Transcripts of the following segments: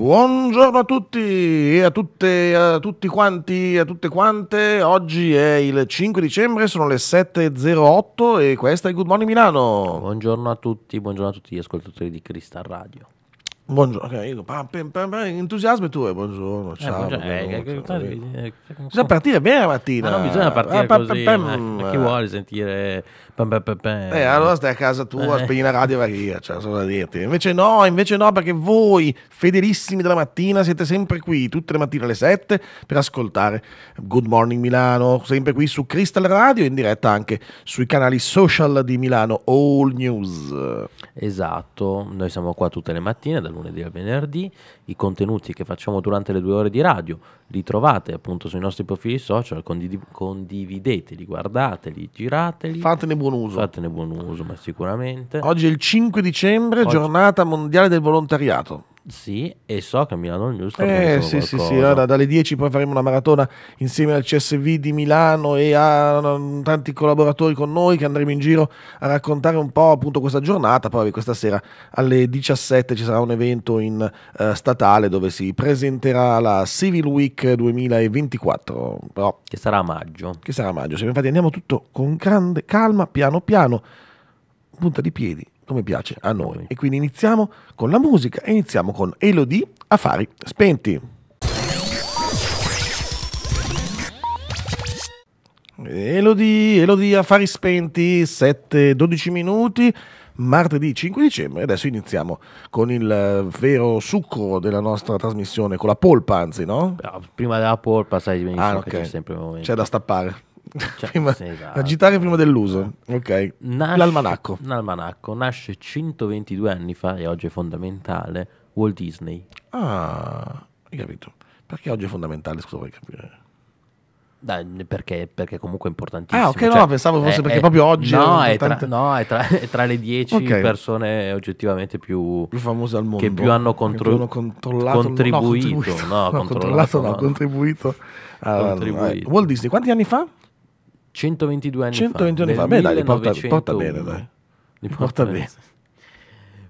Buongiorno a tutti e a, tutte, a tutti quanti, a tutte quante. Oggi è il 5 dicembre, sono le 7.08 e questa è Good Morning Milano. Buongiorno a tutti, buongiorno a tutti gli ascoltatori di Crystal Radio. Buongiorno, ok, io entusiasmo tu, eh, buongiorno, ciao. Eh, buongiorno, bisogna partire bene la mattina. Ma non bisogna partire così, ma mm, chi eh. vuole sentire eh, allora stai a casa tua, eh. spegni la radio e vai via, cioè, so da dirti. Invece no, invece no, perché voi, fedelissimi della mattina, siete sempre qui, tutte le mattine alle 7, per ascoltare Good Morning Milano, sempre qui su Crystal Radio, e in diretta anche sui canali social di Milano, All News. Esatto, noi siamo qua tutte le mattine, dal lunedì al venerdì, i contenuti che facciamo durante le due ore di radio, li trovate appunto sui nostri profili social, condiv- condivideteli, guardateli, girateli. Fatene buon uso. Fatene buon uso, ma sicuramente. Oggi è il 5 dicembre, Oggi... giornata mondiale del volontariato. Sì, e so che a Milano è giusto. Eh sì, sì, sì, allora dalle 10 poi faremo una maratona insieme al CSV di Milano e a tanti collaboratori con noi che andremo in giro a raccontare un po' appunto questa giornata, poi questa sera alle 17 ci sarà un evento in uh, statale dove si presenterà la Civil Week 2024, però, che sarà a maggio. Che sarà a maggio, sì, infatti andiamo tutto con grande calma, piano piano, punta di piedi come piace a noi. E quindi iniziamo con la musica iniziamo con Elodie Affari Spenti. Elodie, Elodie Affari Spenti, 7-12 minuti martedì 5 dicembre. Adesso iniziamo con il eh, vero succo della nostra trasmissione, con la polpa, anzi, no? Ah, prima della polpa, sai benissimo ah, okay. c'è sempre un momento. C'è da stappare. Cioè, prima, esatto. agitare prima dell'uso. Eh. ok. Nasce, l'almanacco. L'almanacco nasce 122 anni fa e oggi è fondamentale Walt Disney. Ah, hai capito. Perché oggi è fondamentale, scusa, vuoi capire? Dai, perché, perché, comunque è importantissimo. Ah, ok, cioè, no, pensavo fosse è, perché è, proprio oggi. No, è, importante... tra, no è, tra, è, tra, le 10 okay. persone oggettivamente più, più, famose al mondo. Che più hanno, contro, più contribuito. No, contribuito. No, no, contribuito. No, ah, contribuito. Uh, contribuito. Uh, Walt Disney, quanti anni fa? 122 anni 122 anni fa. Beh, dai, li porta, porta, bene, dai. Li porta, bene.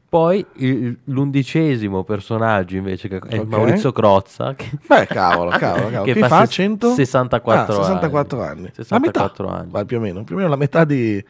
Poi il, l'undicesimo personaggio invece che è okay. Maurizio Crozza. Che, Beh, cavolo, cavolo, cavolo. Che, che fa 100... 64, ah, 64 anni. 64 la metà, anni. Vai, più o meno, più o meno la metà di,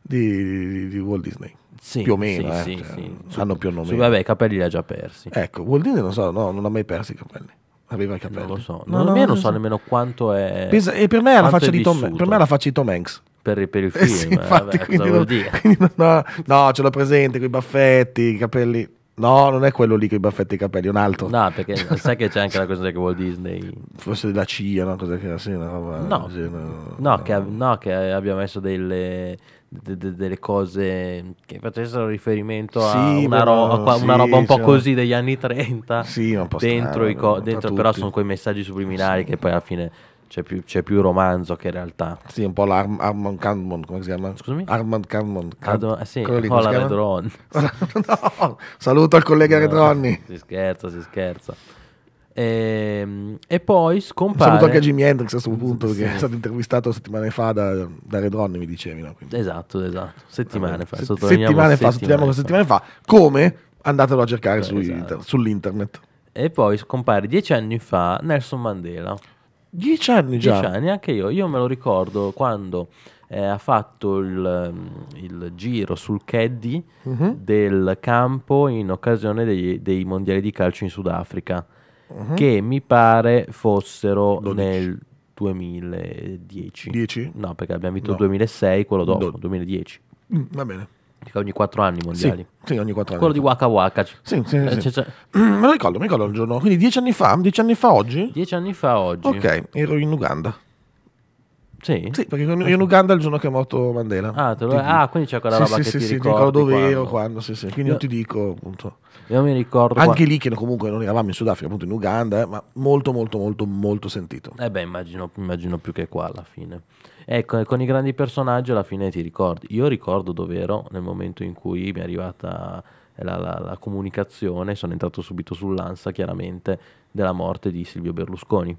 di, di Walt Disney. Sì, più o meno, sì, eh, sì, cioè, hanno più o meno. Sì, vabbè, i capelli li ha già persi. Ecco, Walt Disney non so, no, non ha mai perso i capelli aveva i capelli. Non lo so, no, non, no, non lo so, so nemmeno quanto è. Pesa- e per me è, la faccia, di Tom, per me è la faccia di Tom Hanks. Per, per il eh film, eh sì, infatti, vabbè, quindi, non, quindi no, no, ce l'ho presente, con i baffetti, i capelli. No, non è quello lì che baffetta i capelli, è un altro. No, perché sai che c'è anche la cosa che Walt Disney. Forse della CIA, no? Cosa che sì, no, no, sì, no, no, che, no, che abbia messo delle, de, de, delle cose che facessero riferimento sì, a, una, ro- a qua, sì, una, roba un po' cioè, così degli anni 30. Sì, un po' dentro, strano, co- dentro però sono quei messaggi subliminali che poi alla fine c'è più, c'è più, romanzo che realtà. Sì, un po' l'Armand l'Arm, Canmon, come si chiama? Scusami? Armand Canmon. Cad- ah, eh, sì, lì, Hola Redron. no, saluto al collega no, Redronni. Si scherza, si scherza. E, ehm, e, poi scompare. Saluto anche Jimi Hendrix a questo punto sì. è stato intervistato settimane fa da, da Redronni, mi dicevi. No? Esatto, esatto. Settimane fa. Set- settimane fa, settimane, settimane fa. Come andatelo a cercare su esatto. inter- sull'internet. E poi scompare dieci anni fa Nelson Mandela. Dieci anni già. Dieci anni, anche io. Io me lo ricordo quando eh, ha fatto il, mm, il, giro sul caddy uh-huh. Mhm. del campo in occasione dei, dei, mondiali di calcio in Sudafrica, uh-huh. che mi pare fossero 12. nel 2010. 10? No, perché abbiamo vinto il no. 2006, quello dopo, Do- 2010. Mm, va bene ogni quattro anni mondiali. Sì, sì ogni quattro anni. Quello di Waka Waka. Sì, sì, sì. Eh, c'è, c'è. Mm, me lo ricordo, mi ricordo il giorno. Quindi dieci anni fa? Dieci anni fa oggi? Dieci anni fa oggi. Ok, ero in Uganda. Sì? Sì, perché in, ah, in Uganda è il giorno che è morto Mandela. Ah, lo... ah quindi c'è quella sì, roba sì, che sì, ti sì, ricordo dove quando... ero, quando, sì, sì. Quindi io... non ti dico, appunto. Io mi ricordo... Anche quando... lì che comunque non eravamo in Sudafrica, appunto in Uganda, eh, ma molto, molto, molto, molto sentito. Eh beh, immagino, immagino più che qua alla fine. Ecco, con i grandi personaggi alla fine ti ricordi. Io ricordo dovero nel momento in cui mi è arrivata... Eh, la, la, la, comunicazione, sono entrato subito sull'ansa chiaramente della morte di Silvio Berlusconi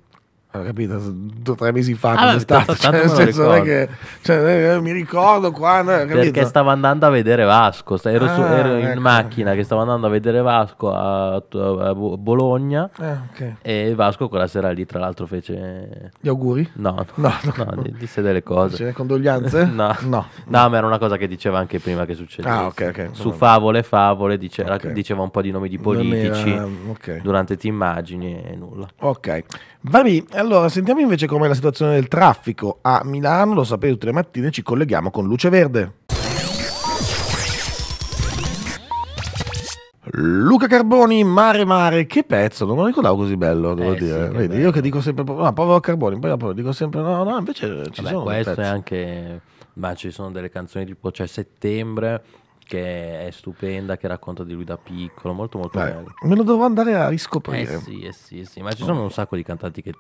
capito? Due, tre mesi fa ah, stato, cioè, nel senso non è che cioè, eh, mi ricordo quando capito? perché stavo andando a vedere Vasco ero, ah, su, ero ecco. in macchina che stavo andando a vedere Vasco a, a Bologna eh, okay. e Vasco quella sera lì tra l'altro fece gli auguri? no, no, no, no disse delle cose c'è le condoglianze? no. no. no ma era una cosa che diceva anche prima che succedesse ah, okay, okay. su favole favole diceva, diceva, un po' di nomi di politici era, durante ti immagini e nulla ok Vari, allora sentiamo invece com'è la situazione del traffico a Milano, lo sapete tutte le mattine, ci colleghiamo con Luce Verde. Luca Carboni, Mare Mare, che pezzo, non me lo ricordavo così bello, devo eh, dire. Sì, Vedi, io che dico sempre, no, povero Carboni, poi dopo dico sempre, no, no, invece ci Vabbè, sono... Questo è anche, ma ci sono delle canzoni tipo, c'è cioè, Settembre, che è stupenda, che racconta di lui da piccolo, molto molto Beh, bello. Me lo devo andare a riscoprire. Eh sì, eh sì, eh sì, ma ci oh. sono un sacco di cantanti che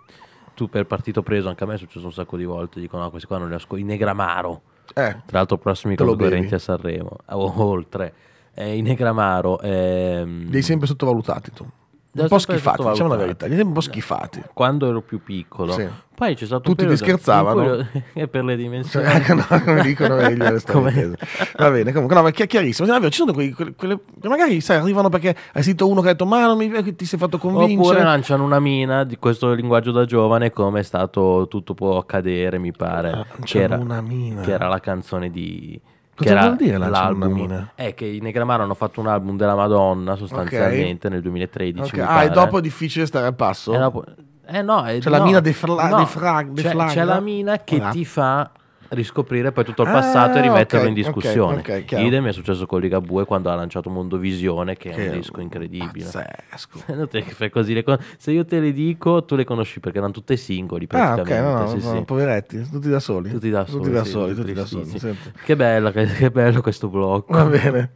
tu per partito preso, anche a me è successo un sacco di volte, dicono no, ah, questi qua non li ascolto, i Negramaro, eh, tra l'altro prossimi concorrenti a Sanremo, o oltre. Eh, I Negramaro. Ehm... Li hai sempre sottovalutati tu un po' schifati, diciamo la verità, gli un po' schifati. Quando ero più piccolo. Sì. Poi c'è stato Tutti ti scherzavano. E eh, per le dimensioni. Cioè, no, come dicono eh, gli arrestati. Va bene, comunque, no, ma è chiarissimo. Sì, ci sono quei, quelle, che magari sai, arrivano perché hai sentito uno che ha detto ma non mi, eh, ti sei fatto convincere. Oppure lanciano una mina di questo linguaggio da giovane come è stato tutto può accadere, mi pare. Lanciano ah, che era, una mina. Che era la canzone di... Cosa che vuol dire lancia una mina? È eh, che i Negramaro hanno fatto un album della Madonna sostanzialmente okay. nel 2013. Okay. Ah, e dopo è difficile stare al passo? Eh no, c'è no, la mina defrag, no, defrag, defrag, c'è, c'è, la mina che ah. ti fa riscoprire poi tutto il ah, passato ah, e rimetterlo okay, in discussione. Okay, okay, Idem è successo con Ligabue quando ha lanciato Mondovisione, che, che è un disco incredibile. Pazzesco. Se io te le dico, tu le conosci perché erano tutte singoli praticamente. Ah, no, no, sì, no, sì. poveretti, tutti da soli. Tutti da soli. Tutti da soli, tutti da soli che, bello, che, che bello questo blocco. Va bene.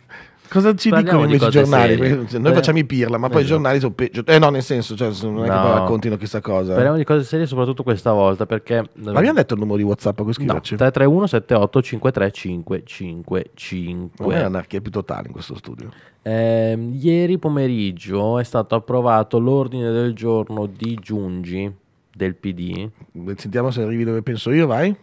Cosa ci Parliamo dicono invece i giornali? Serie. Noi Parliamo... facciamo i pirla, ma poi i esatto. giornali sono peggio. Eh no, nel senso, cioè, non è no. che poi raccontino chissà cosa. Parliamo di cose serie soprattutto questa volta perché... Ma abbiamo detto il numero di Whatsapp a cui scriverci? No, 331 78 53 555. Non è anarchia più totale in questo studio. Eh, ieri pomeriggio è stato approvato l'ordine del giorno di Giungi del PD. Sentiamo se arrivi dove penso io, vai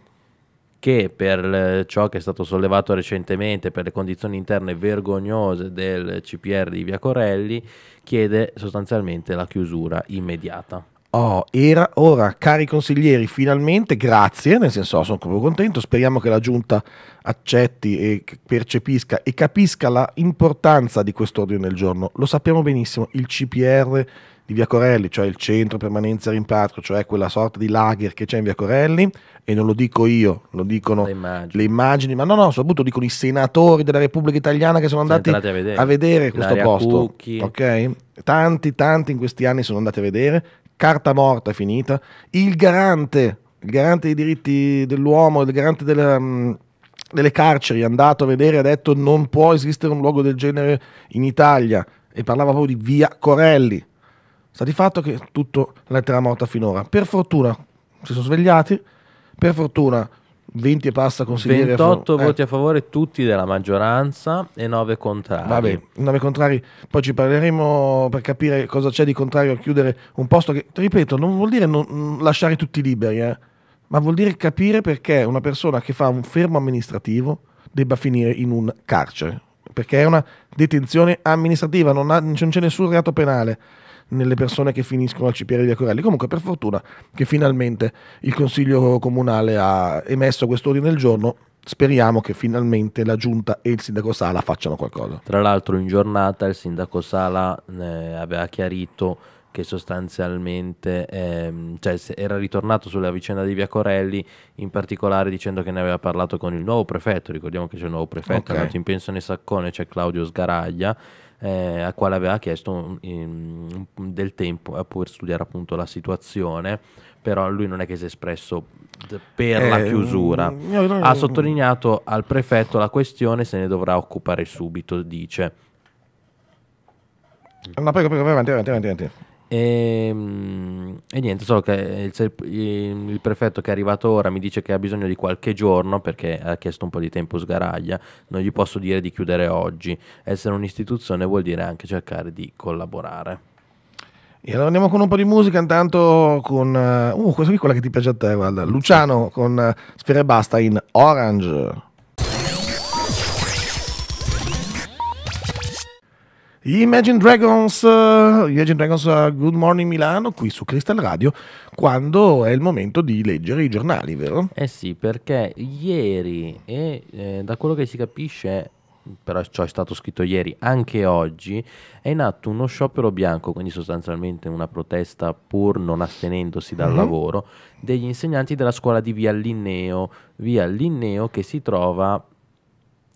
che per eh, ciò che è stato sollevato recentemente per le condizioni interne vergognose del CPR di Via Corelli chiede sostanzialmente la chiusura immediata. Oh, era ora, cari consiglieri, finalmente grazie, nel senso sono proprio contento, speriamo che la giunta accetti e percepisca e capisca l'importanza di questo ordine del giorno. Lo sappiamo benissimo, il CPR di Via Corelli, cioè il centro permanenza rimpatrio, cioè quella sorta di lager che c'è in Via Corelli, e non lo dico io, lo dicono le immagini, le immagini ma no, no, soprattutto dicono i senatori della Repubblica Italiana che sono andati a vedere, a vedere questo posto. Cucchi. Ok? Tanti, tanti in questi anni sono andati a vedere. Carta morta è finita. Il garante, il garante dei diritti dell'uomo, il garante della. Mm, delle carceri, è andato a vedere, ha detto non può esistere un luogo del genere in Italia e parlava proprio di via Corelli, Sta di fatto che tutto la trama morta finora. Per fortuna si sono svegliati, per fortuna 20 e passa consiglieri 28 a favore, eh. voti eh. a favore tutti della maggioranza e 9 contrari. Vabbè, 9 contrari, poi ci parleremo per capire cosa c'è di contrario a chiudere un posto che, ripeto, non vuol dire non mm, lasciare tutti liberi, eh, ma vuol dire capire perché una persona che fa un fermo amministrativo debba finire in un carcere, perché è una detenzione amministrativa, non, ha, non c'è nessun reato penale nelle persone che finiscono al CPR di Via Corelli. Comunque per fortuna che finalmente il Consiglio Comunale ha emesso questo ordine del giorno speriamo che finalmente la giunta e il sindaco Sala facciano qualcosa. Tra l'altro in giornata il sindaco Sala eh, aveva chiarito che sostanzialmente ehm, cioè, era ritornato sulla vicenda di Via Corelli, in particolare dicendo che ne aveva parlato con il nuovo prefetto, ricordiamo che c'è un nuovo prefetto, okay. è andato in pensione Saccone, c'è cioè Claudio Sgaraglia, eh, a quale aveva chiesto um, um, del tempo a poter studiare appunto la situazione, però lui non è che si è espresso per eh, la chiusura. No, mm, no, no, ha sottolineato al prefetto la questione, se ne dovrà occupare subito, dice. No, prego, prego, avanti, avanti, avanti. avanti. E, ehm, e, niente, solo che il, il, prefetto che è arrivato ora mi dice che ha bisogno di qualche giorno perché ha chiesto un po' di tempo sgaraglia, non gli posso dire di chiudere oggi. Essere un'istituzione vuol dire anche cercare di collaborare. E allora andiamo con un po' di musica, intanto con... Uh, uh questa qui è quella che ti piace a te, guarda. Luciano con uh, Sfere Basta in Orange. Imagine Dragons, uh, Imagine Dragons a eh, Good Morning Milano, qui su Crystal Radio, quando è il momento di leggere i giornali, vero? Eh sì, perché ieri, e eh, da quello che si capisce, però ciò è stato scritto ieri, anche oggi, è nato uno sciopero bianco, quindi sostanzialmente una protesta pur non astenendosi dal mm-hmm. lavoro, degli insegnanti della scuola di Via Linneo, Via Linneo che si trova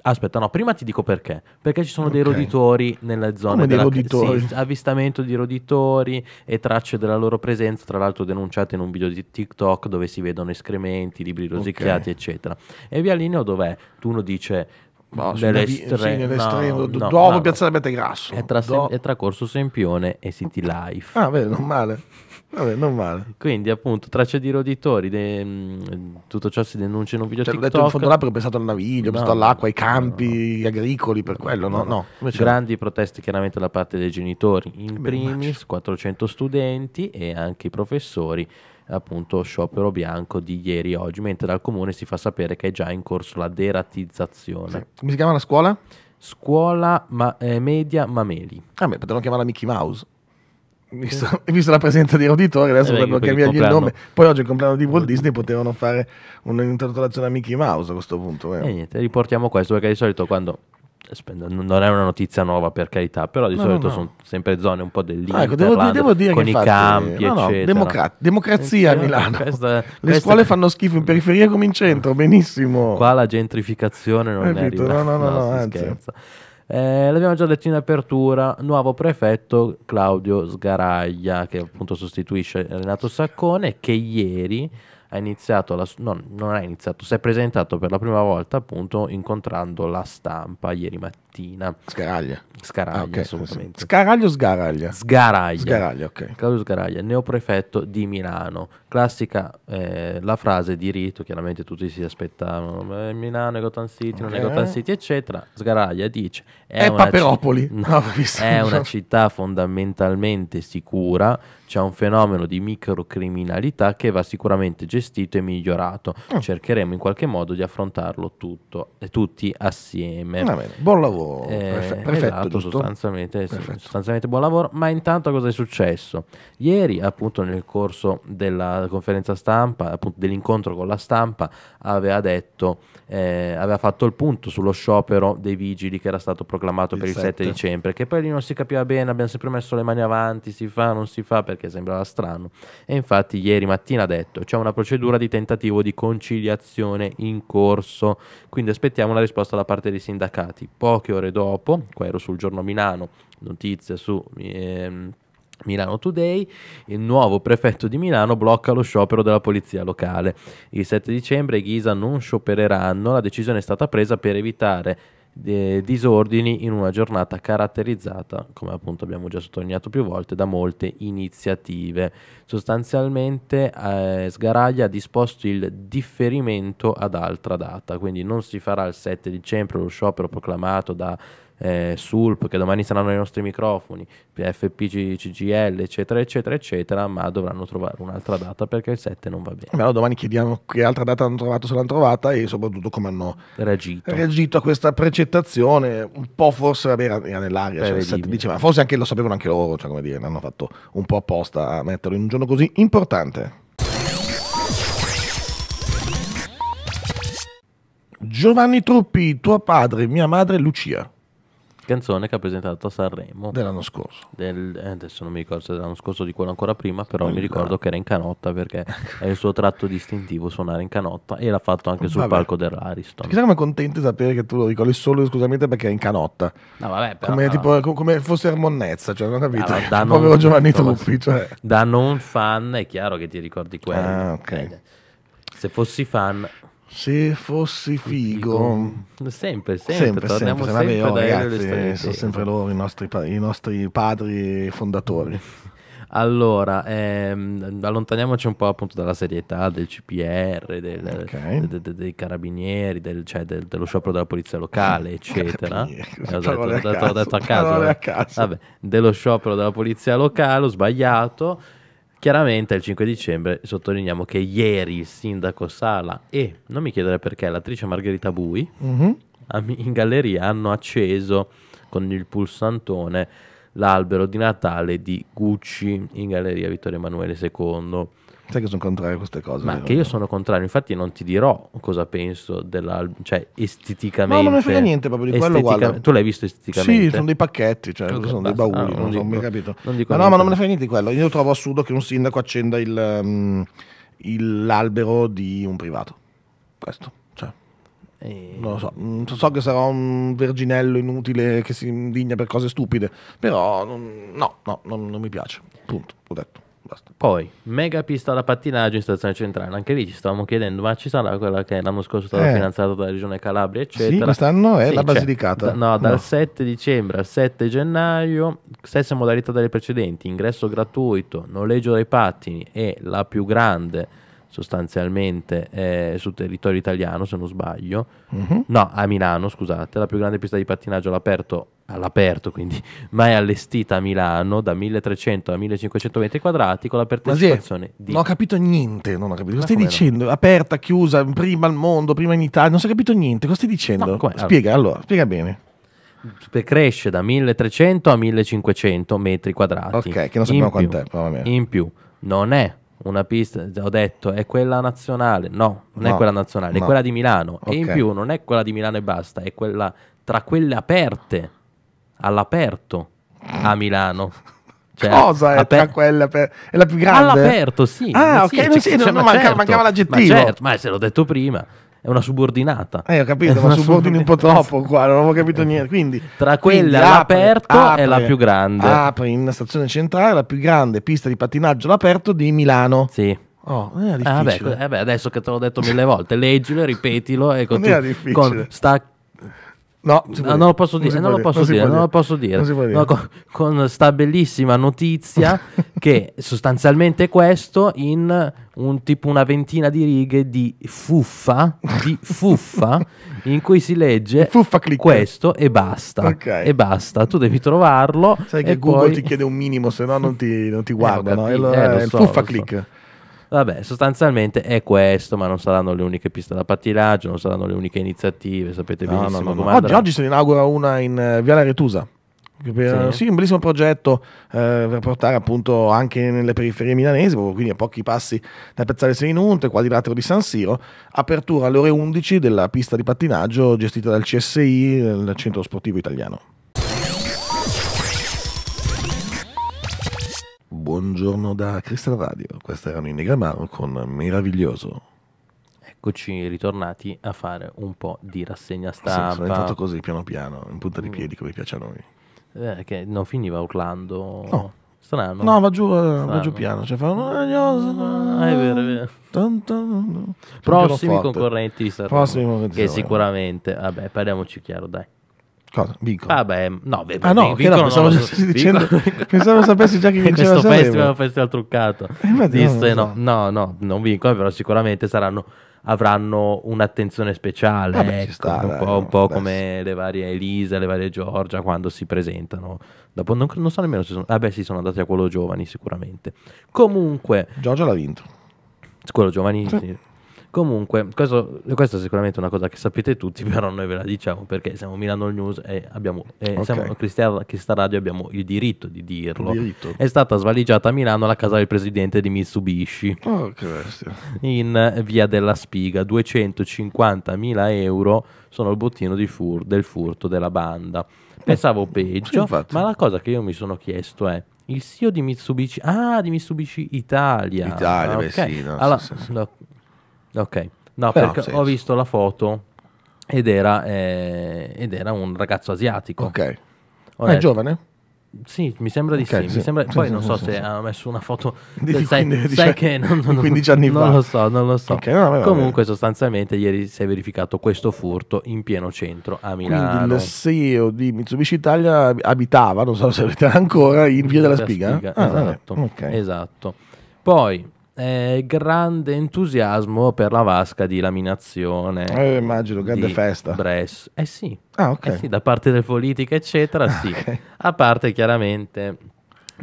Aspetta, no, prima ti dico perché. Perché ci sono okay. dei roditori nelle zone Come della... dei roditori. Sì, avvistamento di roditori e tracce della loro presenza, tra l'altro denunciate in un video di TikTok dove si vedono escrementi, libri rosicchiati, okay. eccetera. E via linea dov'è? Tu uno dice dell'estremo, sì, nell'estremo no, no, dopo no, Piazza no. Betegrasso. È tra, Do... è tra Corso Sempione e City Life. Ah, vero, non male. Vabbè, non male. Quindi, appunto, tracce di roditori. De... tutto ciò si denuncia in un video cioè, TikTok. L'ho detto in fondo là perché ho pensato al naviglio, ho pensato all'acqua, ai campi agricoli, per quello, no? no. Invece... Grandi proteste chiaramente da parte dei genitori, in Beh, primis 400 studenti e anche i professori appunto sciopero bianco di ieri e oggi, mentre dal comune si fa sapere che è già in corso la deratizzazione. Sì. Come si chiama la scuola? Scuola ma, eh, media Mameli. Ah, beh, potevano chiamarla Mickey Mouse. Visto, visto, la presenza di Roditore, adesso eh, potrebbero cambiargli il nome. Poi oggi è il compleanno di Walt Disney, potevano fare un'interpretazione a Mickey Mouse a questo punto. Eh. E eh, niente, riportiamo questo perché di solito quando non è una notizia nuova per carità, però di no, solito no, no. sono sempre zone un po' dell'Interland, ah, ecco, con che i infatti, campi, eccetera. Democra- democrazia a eh, Milano. Questa, Le questa... scuole fanno schifo in periferia come in centro, benissimo. Qua la gentrificazione non Hai è arrivata. No, no, no, no, anzi. Eh, l'abbiamo già detto in apertura, nuovo prefetto Claudio Sgaraglia che appunto sostituisce Renato Saccone che ieri ha iniziato, la, no, non ha iniziato, si è presentato per la prima volta appunto incontrando la stampa ieri mattina. Scaraglia. Scaraglia, ah, okay. assolutamente. Scaraglio o Sgaraglia? Sgaraglia. Sgaraglia, ok. Claudio Sgaraglia, neoprefetto di Milano. Classica eh, la frase di rito, chiaramente tutti si aspettavano, eh, Milano è Gotham City, okay. non è Gotham City, eccetera. Sgaraglia dice... È, è Paperopoli. No, è una città fondamentalmente sicura, c'è un fenomeno di microcriminalità che va sicuramente gestito gestito e migliorato. Oh. Cercheremo in qualche modo di affrontarlo tutto e tutti assieme. Va bene, buon lavoro. Eh, perfetto, esatto, sostanzialmente, sì, sostanzialmente buon lavoro. Ma intanto cosa è successo? Ieri, appunto, nel corso della conferenza stampa, appunto, dell'incontro con la stampa, aveva detto eh, aveva fatto il punto sullo sciopero dei vigili che era stato proclamato il per il 7. dicembre, che poi lì non si capiva bene, abbiamo sempre messo le mani avanti, si fa, non si fa, perché sembrava strano. E infatti ieri mattina ha detto, c'è una procedura di tentativo di conciliazione in corso, quindi aspettiamo una risposta da parte dei sindacati. Poche ore dopo, qua ero sul giorno Milano, notizia su... Ehm, Milano Today, il nuovo prefetto di Milano blocca lo sciopero della polizia locale. Il 7 dicembre i Ghisa non sciopereranno, la decisione è stata presa per evitare eh, disordini in una giornata caratterizzata, come appunto abbiamo già sottolineato più volte, da molte iniziative. Sostanzialmente eh, Sgaraglia ha disposto il differimento ad altra data, quindi non si farà il 7 dicembre lo sciopero proclamato da eh, Sulp, che domani saranno i nostri microfoni, FPG, CGL, eccetera, eccetera, eccetera, ma dovranno trovare un'altra data perché il 7 non va bene. Allora domani chiediamo che altra data hanno trovato, se l'hanno trovata e soprattutto come hanno reagito, reagito a questa precettazione, un po' forse vabbè, era nell'aria, cioè il 7 diceva, forse anche lo sapevano anche loro, cioè come dire, l'hanno fatto un po' apposta a metterlo in un giorno così importante. Giovanni Truppi, tuo padre, mia madre Lucia canzone che ha presentato a Sanremo dell'anno scorso. Del, eh, adesso non mi ricordo se dell'anno scorso o di quello ancora prima, però oh, mi ricordo no. che era in canotta perché è il suo tratto distintivo suonare in canotta e l'ha fatto anche sul vabbè. palco dell'Ariston. Chissà come è contento di sapere che tu lo ricordi solo esclusivamente perché è in canotta. No, vabbè, però, come, no, tipo, no. come fosse Ermonnezza, cioè, non capito. Ah, da Povero non, Giovanni Truppi. Cioè. Da non fan è chiaro che ti ricordi quello. Ah, okay. Eh, se fossi fan... Se fossi figo. sempre, Sempre, sempre, sempre, sempre. Vabbè, sempre oh, ragazzi, eh, sono sempre loro i nostri, i nostri padri fondatori. Allora, ehm, allontaniamoci un po' appunto dalla serietà del CPR, del, okay. de, de, dei carabinieri, del, cioè del, dello sciopero della polizia locale, eccetera. Ho detto, ho detto, ho detto a caso. Vabbè. Eh. Vabbè, dello sciopero della polizia locale, ho sbagliato. Chiaramente il 5 dicembre sottolineiamo che ieri il sindaco Sala e, non mi chiedere perché, l'attrice Margherita Bui mm-hmm. in galleria hanno acceso con il pulsantone l'albero di Natale di Gucci in galleria Vittorio Emanuele II Sai che sono contrario a queste cose. Ma eh. che io sono contrario, infatti non ti dirò cosa penso dell'album, cioè esteticamente. No, non ne frega niente proprio di quello, guarda. Tu l'hai visto esteticamente? Sì, sono dei pacchetti, cioè cosa sono basta. dei bauli, ah, non, non ho capito. Non ma no, ma non me ne frega niente di quello. Io trovo assurdo che un sindaco accenda il, um, ehm, il, l'albero di un privato. Questo. Cioè, e... Non lo so, mm, so che sarà un verginello inutile che si indigna per cose stupide, però no, no, non, non mi piace. Punto, ho detto. Poi, mega pista da pattinaggio in stazione centrale. Anche lì ci stavamo chiedendo, ma ci sarà quella che l'anno scorso è stata eh. finanziata dalla regione Calabria, eccetera. Sì, quest'anno è sì, la Basilicata. no, no. dal no. 7 dicembre al 7 gennaio, stessa modalità delle precedenti, ingresso gratuito, noleggio dei pattini e la più grande sostanzialmente eh, sul territorio italiano se non sbaglio uh-huh. no a Milano scusate la più grande pista di pattinaggio all'aperto all'aperto quindi mai allestita a Milano da 1300 a 1500 metri quadrati con la partecipazione di non ho capito niente non ho capito cosa stai dicendo no? aperta chiusa prima al mondo prima in Italia non si è capito niente cosa stai dicendo no, spiega allora. spiega bene cresce da 1300 a 1500 metri quadrati ok che non sappiamo quant'è in più non è una pista, ho detto è quella nazionale, no, non no, è quella nazionale, no. è quella di Milano okay. e in più non è quella di Milano e basta, è quella tra quelle aperte all'aperto a Milano. Cioè, Cosa è aper- tra quelle per- è la più grande? All'aperto, sì. Ah, ok, sì, cioè, non, cioè, non ma mancava, certo, mancava l'aggettivo. Ma, certo, ma se l'ho detto prima è una subordinata. Eh, ho capito, ma subordini un po' troppo qua, non avevo capito eh, niente. Quindi, Tra quella all'aperto è la più grande. Apre in stazione centrale la più grande pista di pattinaggio all'aperto di Milano. Sì. Oh, non era eh, difficile. Ah, beh, adesso che te l'ho detto mille volte, leggilo, ripetilo. e Ecco, non era difficile. Con, sta No, non lo posso dire, non, lo posso dire, non lo posso dire. con, sta bellissima notizia che sostanzialmente questo in un, tipo una ventina di righe di fuffa, di fuffa in cui si legge questo e basta. Okay. E basta, tu devi trovarlo. Sai che Google poi... ti chiede un minimo, se no non ti, non ti guarda. Eh, no? Capito, eh, lo, eh, lo fuffa click. So. Vabbè, sostanzialmente è questo, ma non saranno le uniche piste da pattinaggio, non saranno le uniche iniziative, sapete no, benissimo. No, no, oggi, oggi, se ne inaugura una in uh, Viale Retusa. sì. sì. un bellissimo progetto eh, per portare appunto anche nelle periferie milanesi, quindi a pochi passi da Piazzale Seninunte, quadrilatero di San Siro, apertura alle ore 11 della pista di pattinaggio gestita dal CSI, il Centro Sportivo Italiano. Buongiorno da Crystal Radio, questo era i Negramaro con Meraviglioso. Eccoci ritornati a fare un po' di rassegna stampa. Sì, sono entrato così piano piano, in punta di piedi come piace a noi. Eh, che non finiva urlando. No. Strano. No, va giù, va giù piano. Cioè, fa... Ah, ah, è vero, è vero. Dun, dun, dun. Prossimi concorrenti, Prossimi concorrenti. Che sicuramente, vabbè, parliamoci chiaro, dai Cosa? Vincolo? Vabbè, no, beh, ah, no, Vincolo, no, pensavo, già, so, dicendo, pensavo sapessi già che vinceva Questo Sanremo. festival è un festival truccato. Eh, Disse, no, no, no, non vincono, però sicuramente saranno avranno un'attenzione speciale, Vabbè, ah, ecco, sta, un, dai, po', no, un po come le varie Elisa, le varie Giorgia quando si presentano. Dopo, non, non so nemmeno se sono... Vabbè ah, sì, sono andati a quello giovani sicuramente. Comunque... Giorgia l'ha vinto. Quello giovani... Sì. Sì. Comunque, questo, questo, è sicuramente una cosa che sapete tutti, però noi ve la diciamo perché siamo Milano News e abbiamo, eh, okay. siamo Cristian, Cristian Radio abbiamo il diritto di dirlo. Diritto. È stata svaligiata a Milano la casa del presidente di Mitsubishi oh, che bestia. in via della Spiga. 250.000 euro sono il bottino fur, del furto della banda. Pensavo peggio, sì, ma la cosa che io mi sono chiesto è il CEO di Mitsubishi, ah, di Mitsubishi Italia. Italia, okay. beh, sì, no, allora, sì, sì. Ok, no, Però perché ho visto la foto ed era, eh, ed era un ragazzo asiatico. Ok. Ho ah, è giovane? Sì, mi sembra di Ok, sì. sì. mi sembra- Sì, Poi sì, non sì, so sì, se sì. ha messo una foto. Di sai- sai, 15 che non, non- 15 anni non fa. lo so, non lo so. Ok, no, vabbè, Comunque, sostanzialmente, ieri si è verificato questo furto in pieno centro a Milano. Quindi il CEO di Mitsubishi Italia abitava, non so se avete ancora, in Via della Spiga. Ah, esatto. vabbè, esatto. Poi eh, grande entusiasmo per la vasca di laminazione. Eh, immagino, grande festa. Bres. Eh sì. Ah, okay. eh sì. da parte delle politiche, eccetera, ah, sì. Okay. A parte chiaramente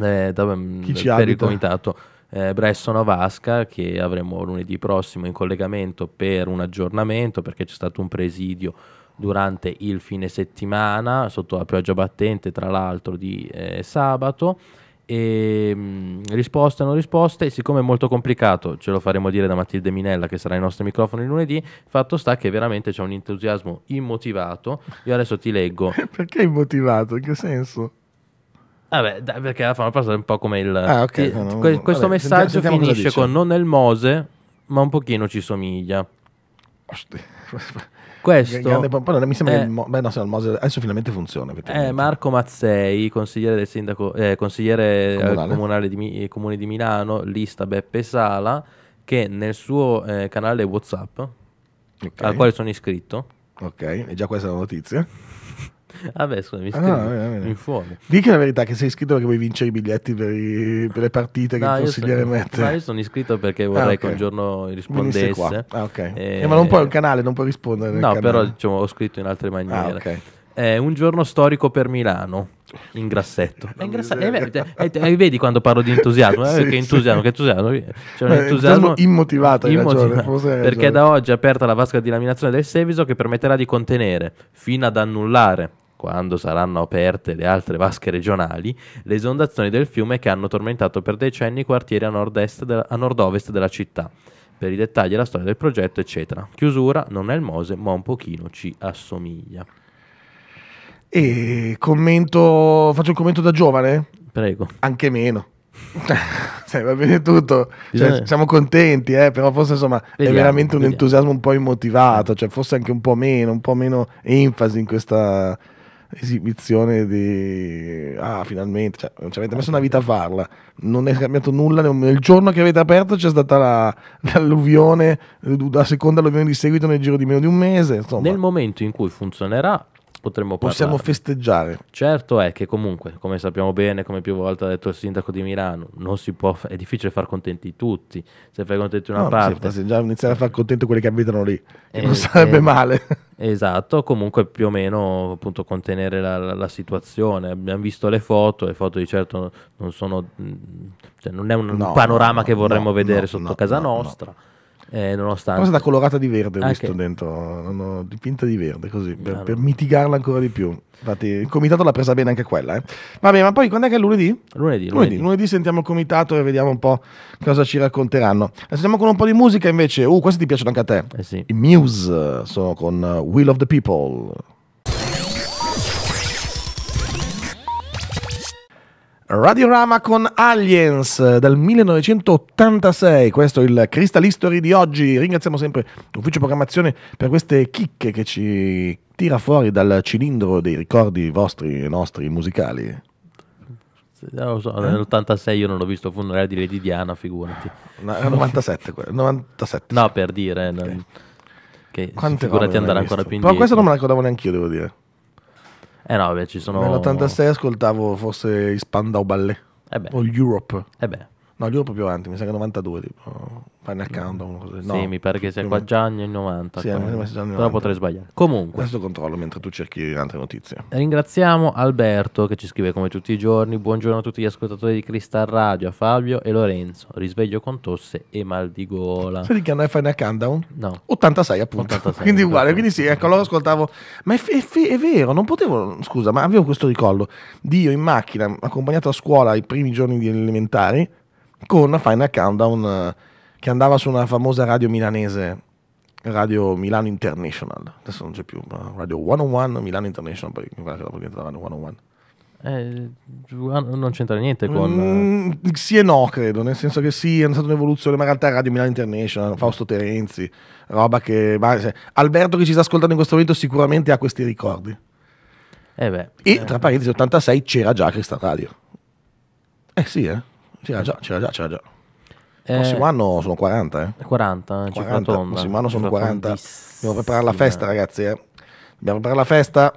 eh, da, mm, per abita? il comitato. Eh, Bressono Vasca che avremo lunedì prossimo in collegamento per un aggiornamento perché c'è stato un presidio durante il fine settimana sotto la pioggia battente tra l'altro di eh, sabato e mh, risposte non risposte e siccome è molto complicato ce lo faremo dire da Matilde Minella che sarà ai nostri microfoni lunedì fatto sta che veramente c'è un entusiasmo immotivato io adesso ti leggo perché immotivato in che senso? Vabbè, dai, perché la fanno passare un po' come il ah, okay, ti, eh, no, que questo vabbè, messaggio sentiamo, sentiamo finisce con non nel Mose ma un pochino ci somiglia Osti. Questo grande, poi mi sembra è, che eh. Mo, beh, no, il Mose adesso finalmente funziona. È eh, Marco Mazzei, consigliere del sindaco, eh, consigliere eh, comunale, comunale di, comune di Milano, lista Beppe Sala, che nel suo eh, canale WhatsApp, okay. al quale sono iscritto. Ok, è già questa la notizia. Vabbè, ah scusami, ah, no, no, Dica la verità che sei iscritto perché vuoi vincere i biglietti per, i, per le partite che il consigliere sono, mette. No, io sono iscritto perché vorrei ah, okay. che un giorno rispondesse. Ah, okay. e... Eh, eh, ma non puoi un canale, non puoi rispondere. No, però diciamo, ho scritto in altre maniere. Ah, okay. È eh, un giorno storico per Milano, in grassetto. È ingrassa- è, è, vedi quando parlo di entusiasmo? Eh, sì, che entusiasmo, sì. che entusiasmo. Cioè, Beh, entusiasmo immotivato, immotivato ragione, perché da oggi è aperta la vasca di laminazione del Seviso che permetterà di contenere, fino ad annullare quando saranno aperte le altre vasche regionali, le esondazioni del fiume che hanno tormentato per decenni i quartieri a nord-est de- nord della città. Per i dettagli la storia del progetto, eccetera. Chiusura non è il Mose, ma un pochino ci assomiglia. E commento, faccio un commento da giovane? Prego. Anche meno. Sì, cioè, va bene tutto, cioè, siamo contenti, eh, però forse insomma vediamo, è veramente un vediamo. entusiasmo un po' immotivato, cioè forse anche un po' meno, un po' meno enfasi in questa esibizione di ah finalmente cioè, non ci avete messo una vita a farla non è cambiato nulla nel giorno che avete aperto c'è stata la, l'alluvione la seconda alluvione di seguito nel giro di meno di un mese insomma. nel momento in cui funzionerà potremmo Possiamo festeggiare. Certo è che comunque, come sappiamo bene, come più volte ha detto il sindaco di Milano, non si fa- è difficile far contenti tutti. Se fai contenti una no, parte... Se già iniziare a far contenti quelli che abitano lì, che eh, non sarebbe eh, male. Esatto, comunque più o meno appunto contenere la, la, la, situazione. Abbiamo visto le foto, le foto di certo non sono... Mm, cioè non è un, no, panorama no, che vorremmo vedere sotto casa nostra eh, nonostante... Poi è stata colorata di verde, ho ah, visto dentro, hanno dipinta di verde così, per, per, mitigarla ancora di più. Infatti il comitato l'ha presa bene anche quella. Eh. Vabbè, ma poi quando è che è lunedì? Lunedì, lunedì. lunedì, lunedì sentiamo il comitato e vediamo un po' cosa ci racconteranno. Sentiamo con un po' di musica invece, uh, questi ti piacciono anche a te. Eh sì. I Muse eh, sono con eh, Will of the People. Radiorama con Aliens dal 1986, questo è il Crystal History di oggi. Ringraziamo sempre l'ufficio programmazione per queste chicche che ci tira fuori dal cilindro dei ricordi vostri e nostri musicali. Non lo so, eh? nell'86 io non l'ho visto funerale di Lady Diana, figurati. No, 97, 97. No, per dire. Eh, okay. Non, che Quante figurati andare ancora più indietro. Però questo non me lo ricordavo neanche io, devo dire. Eh no, beh, ci sono... Nell'86 ascoltavo forse Spandau Ballet. Eh o Europe. Eh beh. No, Europe più avanti, mi sa che 92 tipo. Final mm. Countdown. No, sì, mi pare che sia qua già anni 90. Sì, come... già 90. Però potrei sbagliare. Comunque. Questo controllo mentre tu cerchi altre notizie. Ringraziamo Alberto che ci scrive come tutti i giorni. Buongiorno a tutti gli ascoltatori di Cristal Radio, a Fabio e Lorenzo. Risveglio con tosse e mal di gola. Sai che anno è Final Countdown? No. 86 appunto. 86, quindi uguale. Quindi sì, ecco, allora ascoltavo. Ma è, è, è, vero, non potevo... Scusa, ma avevo questo ricollo. Dio in macchina, accompagnato a scuola i primi giorni di elementari, con Final Countdown eh, che andava su una famosa radio milanese, Radio Milano International, adesso non c'è più, ma Radio 101 Milano International, poi mi guarda che dopo diventava Radio 101. Eh, ah, non c'entra niente con... Mm, sì e no, credo, nel senso che sì, è stata un'evoluzione, ma in realtà Radio Milano International, Fausto Terenzi, roba che... Alberto che ci sta ascoltando in questo momento sicuramente ha questi ricordi. Eh beh, e eh. tra parentesi, 86 c'era già Crystal Radio. Eh sì, eh. C'era già, c'era già, c'era già. Eh, prossimo anno sono 40. Eh. 40, eh, 40. Prossimo anno sono 40. Dobbiamo preparare la festa, ragazzi. Eh. Dobbiamo preparare la festa.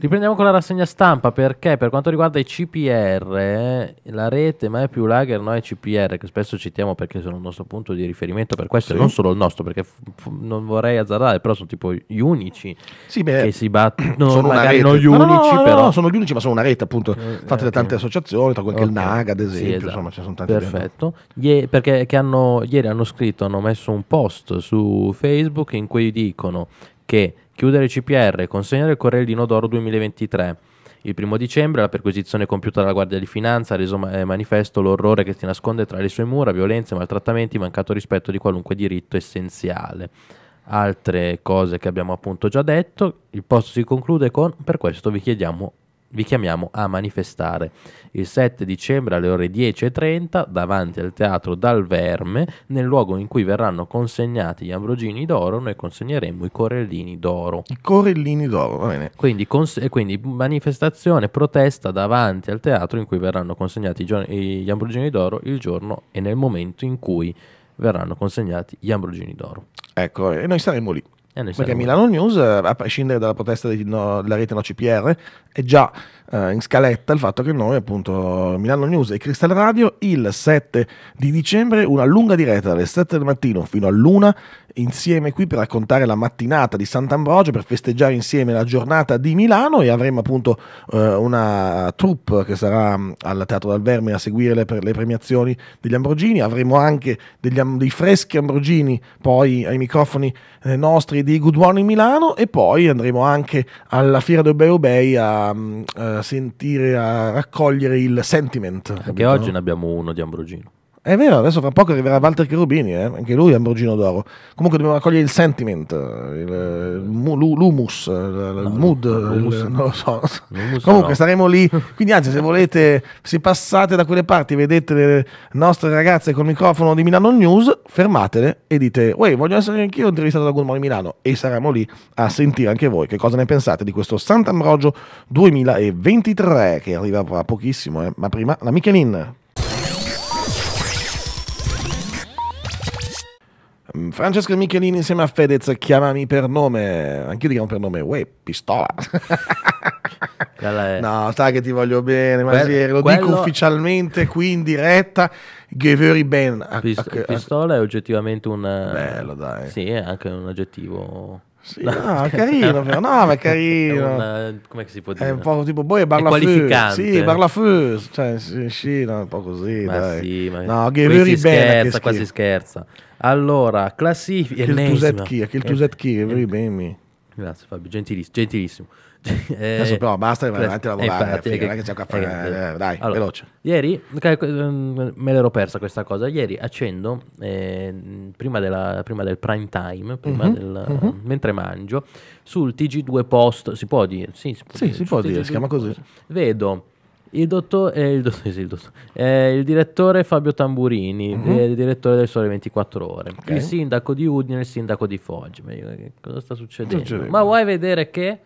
Riprendiamo con la rassegna stampa perché per quanto riguarda i CPR, la rete, mai più Lager, no, è CPR, che spesso citiamo perché sono il nostro punto di riferimento per questo, sì. e non solo il nostro, perché non vorrei azzardare, però sono tipo gli unici sì, beh, che si battono, sono magari non gli unici, no, no, però. No, sono gli unici, ma sono una rete appunto, eh, fatte da tante associazioni, tra cui anche okay. il NAGA ad esempio, sì, esatto. insomma ci sono tanti. Perfetto, Ie- perché hanno, ieri hanno scritto, hanno messo un post su Facebook in cui dicono che chiudere il CPR, consegnare il Corellino d'Oro 2023. Il primo dicembre la perquisizione compiuta dalla Guardia di Finanza ha reso eh, manifesto l'orrore che si nasconde tra le sue mura, violenze, maltrattamenti, mancato rispetto di qualunque diritto essenziale. Altre cose che abbiamo appunto già detto, il posto si conclude con per questo vi chiediamo vi chiamiamo a manifestare il 7 dicembre alle ore 10.30 davanti al teatro Dal Verme, nel luogo in cui verranno consegnati gli ambrogini d'oro, noi consegneremo i corellini d'oro. I corellini d'oro, va bene. Quindi, cons- quindi manifestazione, protesta davanti al teatro in cui verranno consegnati gli ambrogini d'oro il giorno e nel momento in cui verranno consegnati gli ambrogini d'oro. Ecco, e noi saremo lì. Eh, Perché Milano News, eh, a prescindere dalla protesta della no, rete No CPR, è già eh, in scaletta il fatto che noi, appunto, Milano News e Cristal Radio, il 7 di dicembre, una lunga diretta dalle 7 del mattino fino a luna, insieme qui per raccontare la mattinata di Sant'Ambrogio, per festeggiare insieme la giornata di Milano e avremo appunto eh, una troupe che sarà mm, al Teatro del Verme a seguire le, le premiazioni degli Ambrogini, avremo anche degli, dei freschi Ambrogini poi ai microfoni eh, nostri di Good Morning Milano e poi andremo anche alla Fiera del Bay a, mm, a, sentire, a raccogliere il sentiment. Anche capito? oggi ne abbiamo uno di Ambrogino. È vero, adesso fra poco arriverà Walter Cherubini, eh? anche lui è Ambrogino d'Oro. Comunque dobbiamo raccogliere il sentiment, il, l'humus, il, il mood, il, non lo so. Comunque no. staremo lì. Quindi anzi, se volete, se passate da quelle parti, vedete le nostre ragazze col microfono di Milano News, fermatele e dite, uè, voglio essere anch'io intervistato da Good Milano e saremo lì a sentire anche voi che cosa ne pensate di questo Sant'Ambrogio 2023 che arriva fra pochissimo, eh? ma prima la Michelin. Mm, Francesco Michelini insieme a Fedez, chiamami per nome. Anch'io ti chiamo per nome, uè, pistola. no, sai che ti voglio bene, ma sì, lo quello... dico ufficialmente qui in diretta. Geveri Ben. Pist- pistola è oggettivamente un. Eh, Bello, dai. Sì, è anche un aggettivo. Sì, no, no, è carino, però. No, ma è carino. Eh, come si può dire? È un po' tipo boh, parla qualificante. Sì, parla Cioè, sì, sì, no, un po' così, ma dai. Sì, ma no, Geveri Ben. Scherza, quasi scherza. Allora, classifica. Che il Tuset Chi, Everybody. Eh. Grazie Fabio, gentilissimo. gentilissimo. Eh, Adesso però basta che vai avanti a lavorare, eh, non è che c'è un caffè, eh, eh, dai, allora, veloce. Ieri, mm, me l'ero persa questa cosa, ieri accendo, eh, prima, della, prima, del prime time, prima uh mhm, -huh, del, uh mhm. -huh. mentre mangio, sul TG2 Post, si può dire? Sì, si può sì, dire, si può dire si chiama così. Vedo il, dottore, eh, il, dottor, sì, il, dottor, eh, il, direttore Fabio Tamburini, mm-hmm. il direttore del Sole 24 Ore, okay. il sindaco di Udine e il sindaco di Foggia. Eh, cosa sta succedendo? Succedeva. Ma vuoi vedere che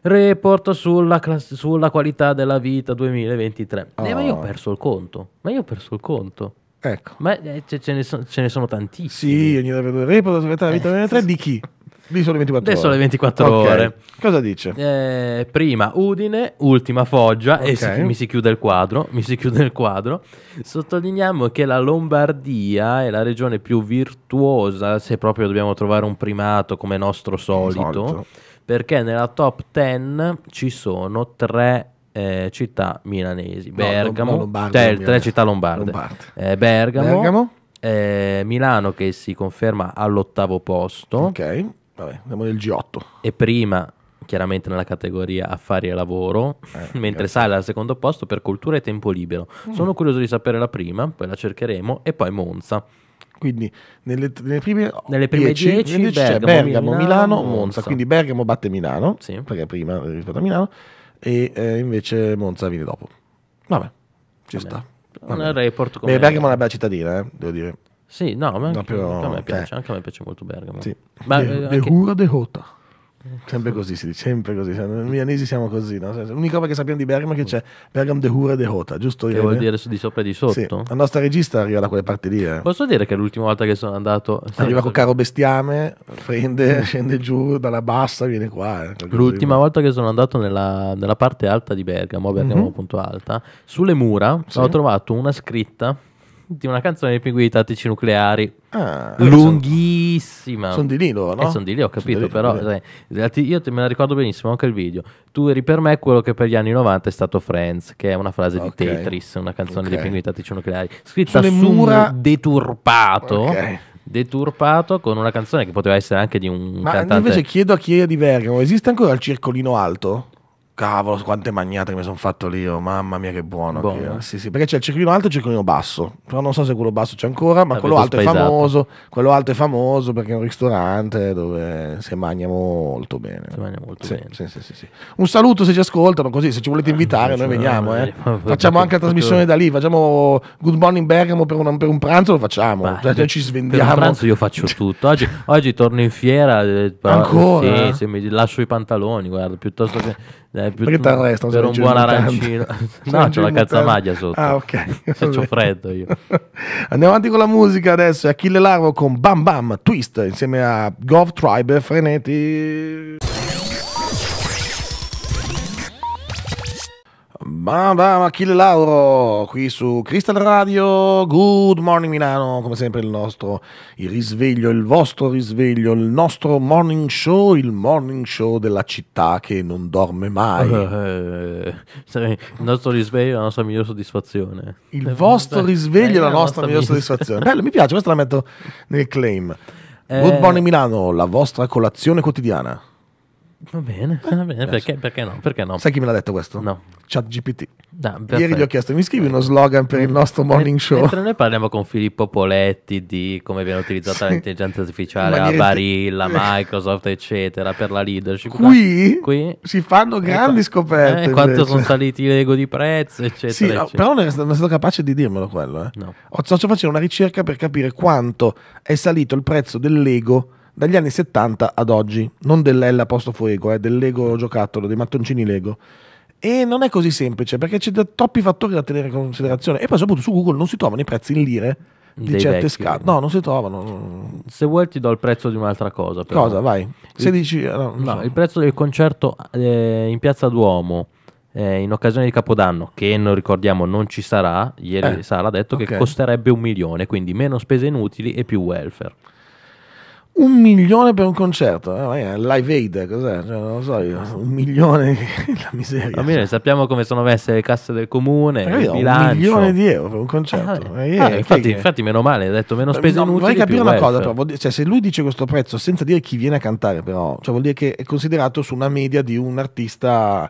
report sulla, class- sulla qualità della vita 2023? Oh. Eh, ma io ho ah. perso il conto. Ma io ho perso il conto. Ecco. Ma eh, ce, ce, ne so, ce, ne sono tantissimi. Sì, ogni da vedere. Report sulla qualità della vita 2023 eh. di chi? Lì sono le 24 Adesso ore. le 24 okay. ore. Cosa dice? Eh, prima Udine, ultima Foggia okay. e si, mi si chiude il quadro, mi si chiude il quadro. Sottolineiamo che la Lombardia è la regione più virtuosa se proprio dobbiamo trovare un primato come nostro solito, solito. perché nella top 10 ci sono tre eh, città milanesi, Bergamo, no, Lombardo, cioè, tre, tre città lombarde, eh, Bergamo, Bergamo? Eh, Milano che si conferma all'ottavo posto. Okay. Vabbè, andiamo nel G8. E prima, chiaramente, nella categoria affari e lavoro, eh, mentre grazie. sale al secondo posto per cultura e tempo libero. Mm. Sono curioso di sapere la prima, poi la cercheremo, e poi Monza. Quindi nelle, nelle prime, nelle prime dieci, dieci, dieci Bergamo, c'è Bergamo, Milano, Milano Monza. Monza. Quindi Bergamo batte Milano, sì. perché prima rispetto a Milano, e eh, invece Monza viene dopo. Vabbè, ci Vabbè. sta. Vabbè. Un report come... Beh, Bergamo è una bella cittadina, eh, devo dire. Sì, no, ma anche, Proprio, anche a me piace, eh. anche a me piace molto Bergamo. Sì. Ma, de, Hura eh, de Hota. Sempre così si dice, sempre così. Cioè, noi milanesi siamo così. No? Cioè, l'unica cosa che sappiamo di Bergamo è che c'è Bergamo de Hura de Hota, giusto? Che Irene? vuol dire di sopra e di sotto? Sì. La nostra regista arriva da quelle parti lì. Eh. Posso dire che l'ultima volta che sono andato. Arriva con caro bestiame, prende, scende giù dalla bassa, viene qua. Eh, l'ultima volta che sono andato nella, nella parte alta di Bergamo, mhm. Bergamo, mm-hmm. punto alta, sulle mura sì. ho trovato una scritta di una canzone dei pinguini tattici nucleari. Ah, lunghissima. Sono, sono di lì loro, eh, no? Eh, sono di lì, ho capito, lì, però lì. io te, me la ricordo benissimo, anche il video. Tu eri per me quello che per gli anni 90 è stato Friends, che è una frase okay. di Tetris, una canzone okay. dei pinguini tattici nucleari, scritta Sulle su mura... deturpato. Okay deturpato con una canzone che poteva essere anche di un Ma cantante. invece chiedo a chi è di Bergamo, esiste ancora il circolino alto? Cavolo, quante magnate che mi sono fatto lì, oh, mamma mia che buono. buono. Che, sì, sì, perché c'è il cerchino alto e il cerchino basso, però non so se quello basso c'è ancora, ma quello alto è famoso, quello alto è famoso perché è un ristorante dove si mangia molto bene. Si Mangia molto sì, bene. Sì, sì, un saluto se ci ascoltano, così se ci volete eh, invitare eh, noi veniamo. Eh. Facciamo anche la trasmissione da lì, facciamo Good Morning Bergamo per un, per un pranzo, lo facciamo, bah, cioè, noi ci svendiamo. Per un pranzo io faccio cioè, tutto, oggi, oggi torno in fiera, eh, però, ancora? Sì, mi lascio i pantaloni, guarda, piuttosto che... Eh, più, Perché t'arrei stato Per un buon arancino. no, c'ho la calzamaglia sotto. Ah, ok. E c'ho freddo io. Andiamo avanti con la musica adesso. Achille Largo con Bam Bam Twist insieme a Gov Tribe Freneti. Mamma, Achille Lauro qui su Crystal Radio, Good Morning Milano, come sempre il nostro il risveglio, il vostro risveglio, il nostro morning show, il morning show della città che non dorme mai. Eh, eh, il nostro risveglio è la nostra migliore soddisfazione. Il vostro risveglio è la eh, nostra migliore soddisfazione. Bello, mi piace, questo la metto nel claim. Good Morning Milano, la vostra colazione quotidiana. Va bene, eh, va bene perché, perché, no, perché, no, Sai chi me l'ha detto questo? No. Chat GPT. No, Ieri gli ho chiesto, mi scrivi uno slogan per il nostro morning show? Mentre noi parliamo con Filippo Poletti di come viene utilizzata sì. l'intelligenza artificiale a Barilla, Microsoft, eccetera, per la leadership. Qui, Qui? si fanno eh, grandi scoperte. Eh, quanto sono saliti i lego di prezzo, eccetera. Sì, eccetera. però non è, stato capace di dirmelo quello. Eh. No. Ho, sto facendo una ricerca per capire quanto è salito il prezzo del lego dagli anni 70 ad oggi, non dell'Ella posto fuego, eh, del Lego giocattolo, dei mattoncini Lego. E non è così semplice perché c'è troppi fattori da tenere in considerazione. E poi soprattutto su Google non si trovano i prezzi in lire di Dei certe scatole. No, non si trovano. Se vuoi ti do il prezzo di un'altra cosa. Però. Cosa, vai. 16, il, eh, no, no so. il prezzo del concerto eh, in Piazza Duomo eh, in occasione di Capodanno, che non ricordiamo non ci sarà, ieri eh. Sara ha detto okay. che costerebbe un milione, quindi meno spese inutili e più welfare un milione per un concerto, eh, eh, live aid, cos'è? Cioè, non lo so io, un milione, la miseria. Va bene, sappiamo come sono messe le casse del comune, il bilancio. un milione di euro per un concerto. Ah, eh, ah, infatti, che... infatti, meno male, ha detto meno spese no, inutili. Vorrei capire una cosa, però, dire, cioè, se lui dice questo prezzo senza dire chi viene a cantare, però, cioè, vuol dire che è considerato su una media di un artista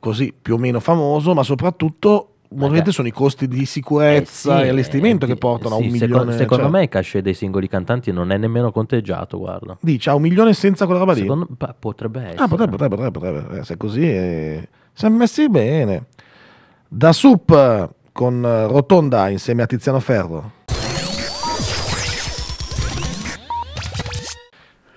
così più o meno famoso, ma soprattutto Magari... sono i costi di sicurezza eh sì, e allestimento eh, che portano sì, a un secondo, milione. Secondo cioè... me il cachet dei singoli cantanti non è nemmeno conteggiato. Guarda. Dici, a un milione senza quella roba lì? Secondo... potrebbe ah, essere. Ah, potrebbe, potrebbe, potrebbe. Eh, se è così, eh... si è messi bene. Da Sup con Rotonda insieme a Tiziano Ferro.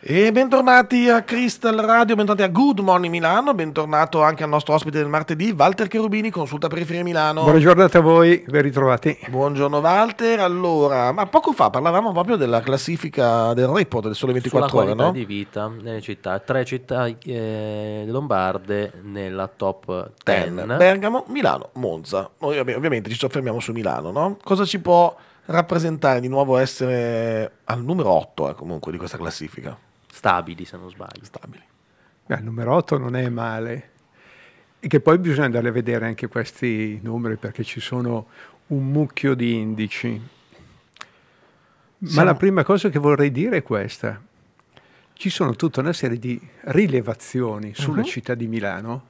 E bentornati a Crystal Radio, bentornati a Good Morning Milano, bentornato anche al nostro ospite del martedì, Walter Cherubini, consulta periferia Milano. Buongiorno a voi, ben ritrovati. Buongiorno Walter, allora, ma poco fa parlavamo proprio della classifica del report del Sole 24 Sulla Ore, no? di vita nelle città, tre città eh, lombarde nella top 10. 10. Bergamo, Milano, Monza. Noi ovviamente ci soffermiamo su Milano, no? Cosa ci può rappresentare di nuovo essere al numero 8 eh, comunque di questa classifica? Stabili, se non sbaglio. Stabili. Beh, il numero 8 non è male. E che poi bisogna andare a vedere anche questi numeri perché ci sono un mucchio di indici. Ma Siamo... la prima cosa che vorrei dire è questa. Ci sono tutta una serie di rilevazioni sulla uh mhm. -huh. città di Milano,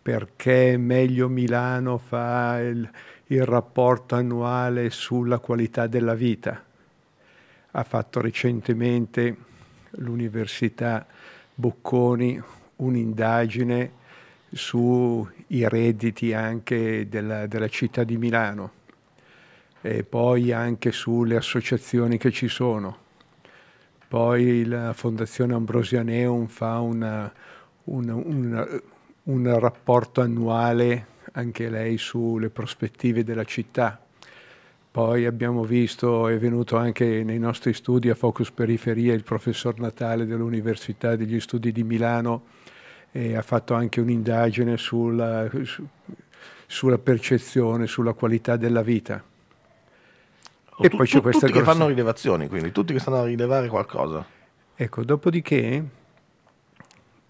perché meglio Milano fa il, il rapporto annuale sulla qualità della vita. Ha fatto recentemente l'Università Bocconi un'indagine sui redditi anche della, della città di Milano e poi anche sulle associazioni che ci sono. Poi la Fondazione Ambrosianeum fa una, una, una, un rapporto annuale anche lei sulle prospettive della città poi abbiamo visto, è venuto anche nei nostri studi a Focus Periferia il professor Natale dell'Università degli Studi di Milano e ha fatto anche un'indagine sulla, su, sulla, percezione, sulla qualità della vita. e tu, poi c'è tu, questa tutti grossa... che fanno rilevazioni, quindi tutti che stanno a rilevare qualcosa. Ecco, dopodiché,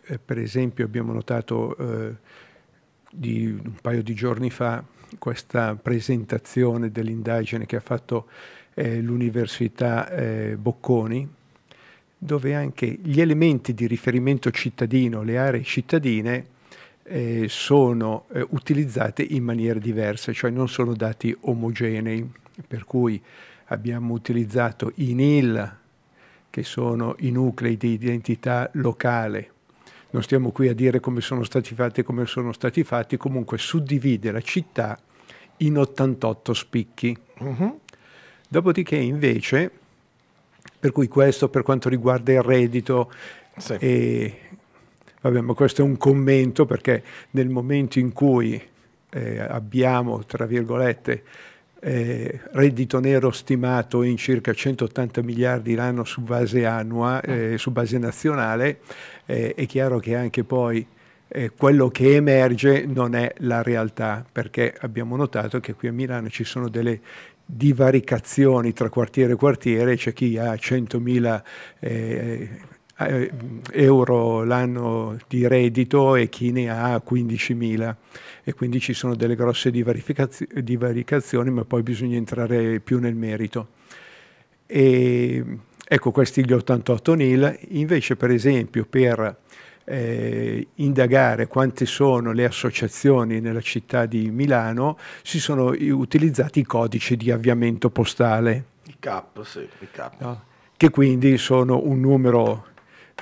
eh, per esempio, abbiamo notato eh, di un paio di giorni fa questa presentazione dell'indagine che ha fatto eh, l'Università eh, Bocconi, dove anche gli elementi di riferimento cittadino, le aree cittadine, eh, sono eh, utilizzate in maniera diversa, cioè non sono dati omogenei, per cui abbiamo utilizzato i NIL, che sono i nuclei di identità locale, non stiamo qui a dire come sono stati fatti e come sono stati fatti, comunque suddivide la città in 88 spicchi. Uh mm-hmm. -huh. Dopodiché invece, per cui questo per quanto riguarda il reddito, sì. e, vabbè, ma questo è un commento perché nel momento in cui eh, abbiamo, tra virgolette, eh, reddito nero stimato in circa 180 miliardi l'anno su base annua, ah. eh, su base nazionale, eh, è chiaro che anche poi eh, quello che emerge non è la realtà, perché abbiamo notato che qui a Milano ci sono delle divaricazioni tra quartiere e quartiere, c'è chi ha 100.000 eh, eh, eh, euro l'anno di reddito e chi ne ha 15.000 e quindi ci sono delle grosse divaricazioni ma poi bisogna entrare più nel merito. E Ecco questi gli 88.000, invece per esempio per eh, indagare quante sono le associazioni nella città di Milano, si sono utilizzati i codici di avviamento postale. I CAP, sì, i CAP. No? Che quindi sono un numero,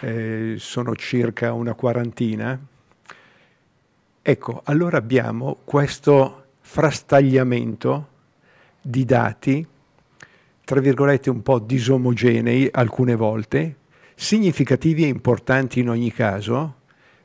eh, sono circa una quarantina. Ecco, allora abbiamo questo frastagliamento di dati tra virgolette, un po' disomogenei alcune volte, significativi e importanti in ogni caso,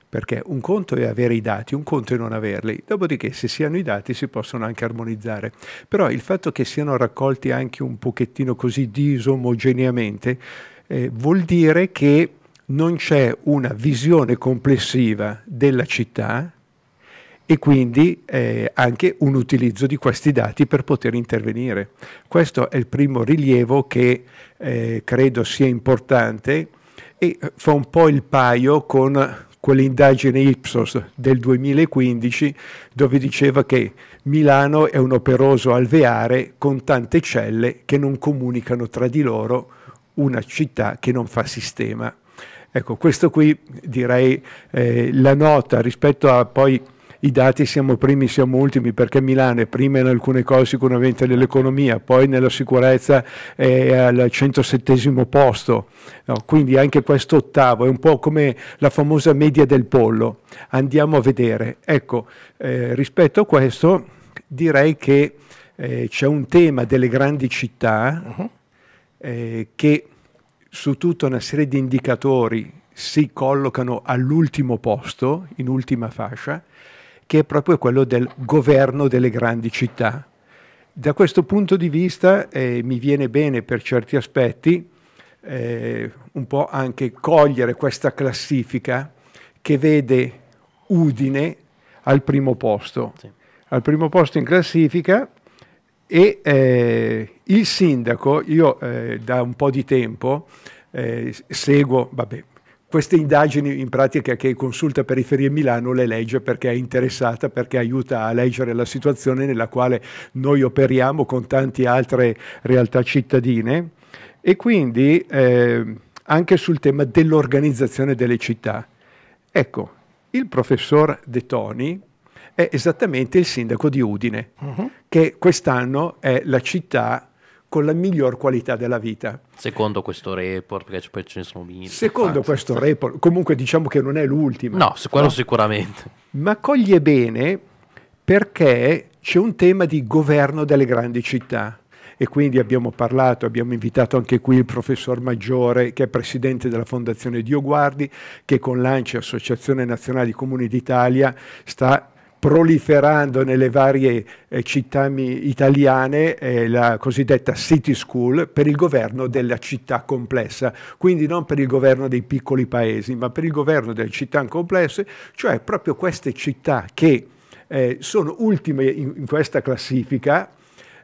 perché un conto è avere i dati, un conto è non averli, dopodiché se si hanno i dati si possono anche armonizzare, però il fatto che siano raccolti anche un pochettino così disomogeneamente eh, vuol dire che non c'è una visione complessiva della città, e quindi eh, anche un utilizzo di questi dati per poter intervenire. Questo è il primo rilievo che eh, credo sia importante e eh, fa un po' il paio con quell'indagine Ipsos del 2015 dove diceva che Milano è un operoso alveare con tante celle che non comunicano tra di loro, una città che non fa sistema. Ecco, questo qui direi eh, la nota rispetto a poi i dati siamo primi, siamo ultimi, perché Milano è prima in alcune cose sicuramente nell'economia, poi nella sicurezza è al 107 posto, no, quindi anche questo ottavo è un po' come la famosa media del pollo, andiamo a vedere. Ecco, eh, rispetto a questo direi che eh, c'è un tema delle grandi città uh-huh. eh, che su tutta una serie di indicatori si collocano all'ultimo posto, in ultima fascia, che è proprio quello del governo delle grandi città. Da questo punto di vista eh, mi viene bene per certi aspetti eh, un po' anche cogliere questa classifica che vede Udine al primo posto. Sì. Al primo posto in classifica e eh, il sindaco, io eh, da un po' di tempo eh, seguo, vabbè, queste indagini in pratica che Consulta Periferie Milano le legge perché è interessata, perché aiuta a leggere la situazione nella quale noi operiamo con tante altre realtà cittadine e quindi eh, anche sul tema dell'organizzazione delle città. Ecco, il professor De Toni è esattamente il sindaco di Udine, uh mhm. -huh. che quest'anno è la città con la miglior qualità della vita. Secondo questo report, perché poi ce ne sono mille. Secondo questo report, comunque diciamo che non è l'ultimo. No, quello no? sicuramente. Ma coglie bene perché c'è un tema di governo delle grandi città e quindi abbiamo parlato, abbiamo invitato anche qui il professor Maggiore che è presidente della Fondazione Dio Guardi che con l'ANCI, Associazione Nazionale di Comuni d'Italia, sta proliferando nelle varie eh, città italiane eh, la cosiddetta city school per il governo della città complessa, quindi non per il governo dei piccoli paesi, ma per il governo delle città complesse, cioè proprio queste città che eh, sono ultime in, in questa classifica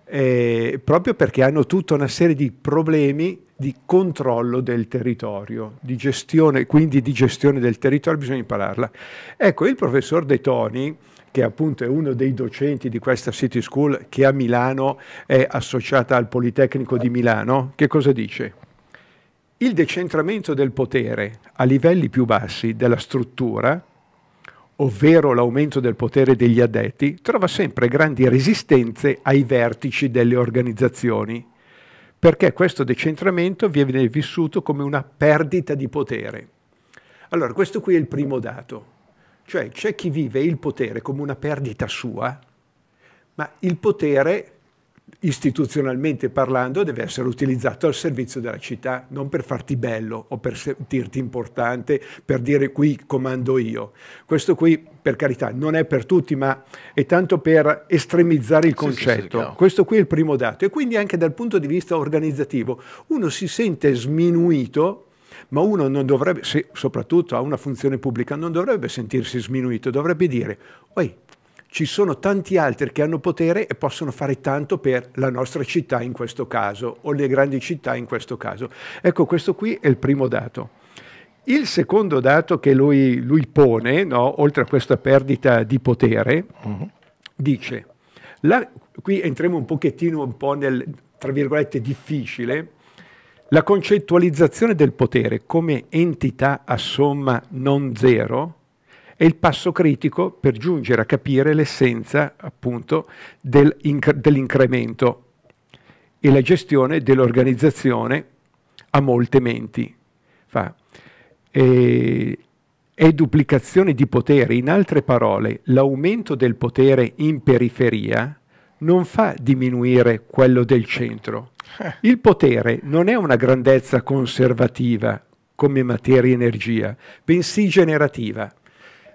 eh, proprio perché hanno tutta una serie di problemi di controllo del territorio, di gestione, quindi di gestione del territorio bisogna impararla. Ecco, il professor De Toni che appunto è uno dei docenti di questa City School che a Milano è associata al Politecnico di Milano, che cosa dice? Il decentramento del potere a livelli più bassi della struttura, ovvero l'aumento del potere degli addetti, trova sempre grandi resistenze ai vertici delle organizzazioni, perché questo decentramento viene vissuto come una perdita di potere. Allora, questo qui è il primo dato. Cioè c'è chi vive il potere come una perdita sua, ma il potere, istituzionalmente parlando, deve essere utilizzato al servizio della città, non per farti bello o per sentirti importante, per dire qui comando io. Questo qui, per carità, non è per tutti, ma è tanto per estremizzare il concetto. Sì, sì, sì, Questo qui è il primo dato. E quindi anche dal punto di vista organizzativo uno si sente sminuito ma uno non dovrebbe, se soprattutto ha una funzione pubblica, non dovrebbe sentirsi sminuito, dovrebbe dire, oi, ci sono tanti altri che hanno potere e possono fare tanto per la nostra città in questo caso, o le grandi città in questo caso. Ecco, questo qui è il primo dato. Il secondo dato che lui, lui pone, no, oltre a questa perdita di potere, mhm. dice, la, qui entriamo un pochettino un po' nel, tra virgolette, difficile, la concettualizzazione del potere come entità a somma non zero è il passo critico per giungere a capire l'essenza appunto dell'incremento e la gestione dell'organizzazione a molte menti. Fa. E, eh, è duplicazione di potere, in altre parole l'aumento del potere in periferia non fa diminuire quello del centro. Eh. Il potere non è una grandezza conservativa come materia energia, bensì generativa.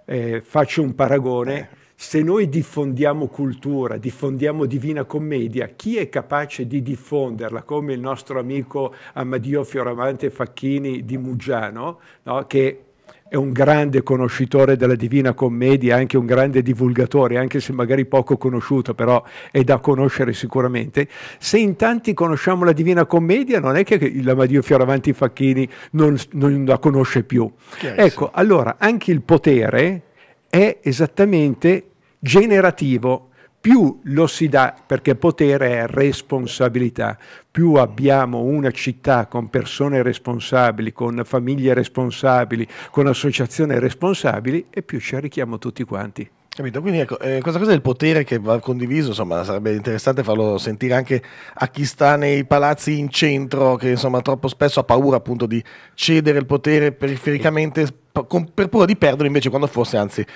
Eh, faccio un paragone. Eh. Se noi diffondiamo cultura, diffondiamo divina commedia, chi è capace di diffonderla, come il nostro amico Amadio Fioravante Facchini di Muggiano, no? che è un grande conoscitore della Divina Commedia, anche un grande divulgatore, anche se magari poco conosciuto, però è da conoscere sicuramente. Se in tanti conosciamo la Divina Commedia, non è che l'Amadio Fioravanti Facchini non, non la conosce più. Ecco, allora, anche il potere è esattamente generativo, più lo si dà, perché potere è responsabilità, più abbiamo una città con persone responsabili, con famiglie responsabili, con associazioni responsabili e più ci arricchiamo tutti quanti. Capito? Quindi ecco, eh, questa cosa del potere che va condiviso, insomma, sarebbe interessante farlo sentire anche a chi sta nei palazzi in centro, che insomma troppo spesso ha paura appunto di cedere il potere perifericamente per paura di perderlo invece quando fosse anzi